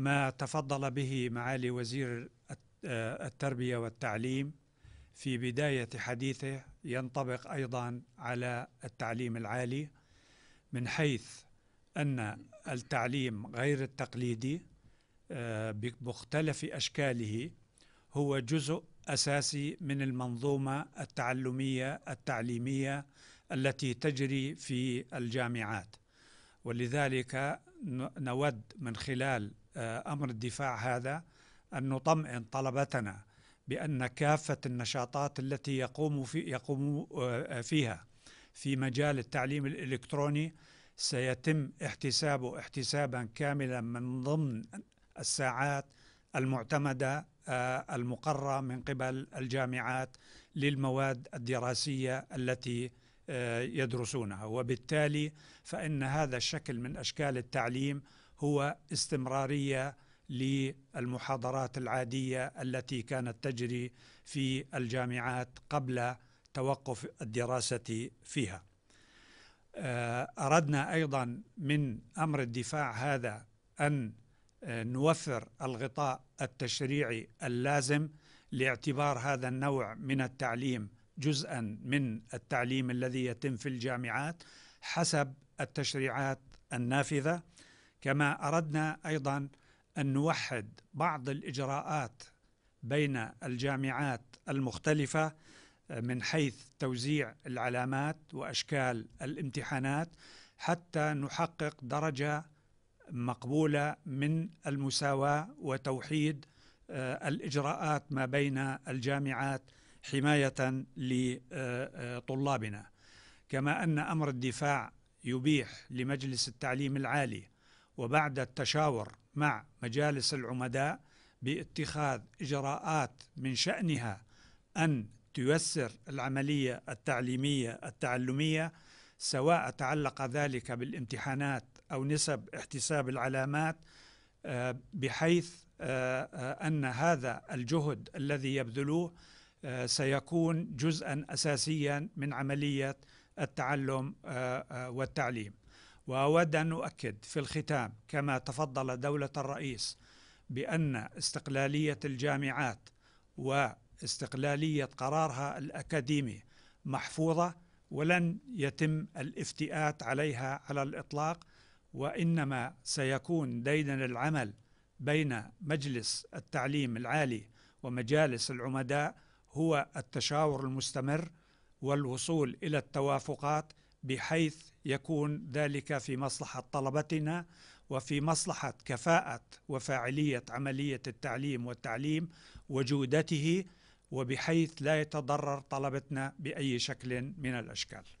ما تفضل به معالي وزير آه، التربيه والتعليم في بدايه حديثه ينطبق ايضا على التعليم العالي من حيث ان التعليم غير التقليدي آه، بمختلف اشكاله هو جزء اساسي من المنظومه التعلميه التعليميه التي تجري في الجامعات ولذلك نود من خلال آه، امر الدفاع هذا ان نطمئن طلبتنا بان كافه النشاطات التي يقوم في يقوم آه، آه، فيها في مجال التعليم الالكتروني سيتم احتسابه احتسابا كاملا من ضمن الساعات المعتمده المقرره من قبل الجامعات للمواد الدراسيه التي آه، يدرسونها وبالتالي فإن هذا الشكل من أشكال التعليم هو استمرارية للمحاضرات العادية التي كانت تجري في الجامعات قبل توقف الدراسة فيها آه، أردنا أيضا من أمر الدفاع هذا أن آه، نوفر الغطاء التشريعي اللازم لاعتبار هذا النوع من التعليم جزءا من التعليم الذي يتم في الجامعات حسب التشريعات النافذه كما اردنا ايضا ان نوحد بعض الاجراءات بين الجامعات المختلفه آه، من حيث توزيع العلامات واشكال الامتحانات حتى نحقق درجه مقبوله من المساواه وتوحيد آه، الاجراءات ما بين الجامعات حماية لطلابنا آه، آه، كما أن أمر الدفاع يبيح لمجلس التعليم العالي وبعد التشاور مع مجالس العمداء باتخاذ إجراءات من شأنها أن تيسر العملية التعليمية التعلمية سواء تعلق ذلك بالامتحانات أو نسب احتساب العلامات آه، بحيث أن هذا الجهد الذي يبذلوه سيكون جزءا اساسيا من عمليه التعلم آه، آه، والتعليم. واود ان اؤكد في الختام كما تفضل دوله الرئيس بان استقلاليه الجامعات واستقلاليه قرارها الاكاديمي محفوظه ولن يتم الافتئات عليها على الاطلاق وانما سيكون ديدن العمل بين مجلس التعليم العالي ومجالس العمداء هو التشاور المستمر والوصول الى التوافقات بحيث يكون ذلك في مصلحه طلبتنا وفي مصلحه كفاءه وفاعليه عمليه التعليم والتعليم وجودته وبحيث لا يتضرر طلبتنا باي شكل من الاشكال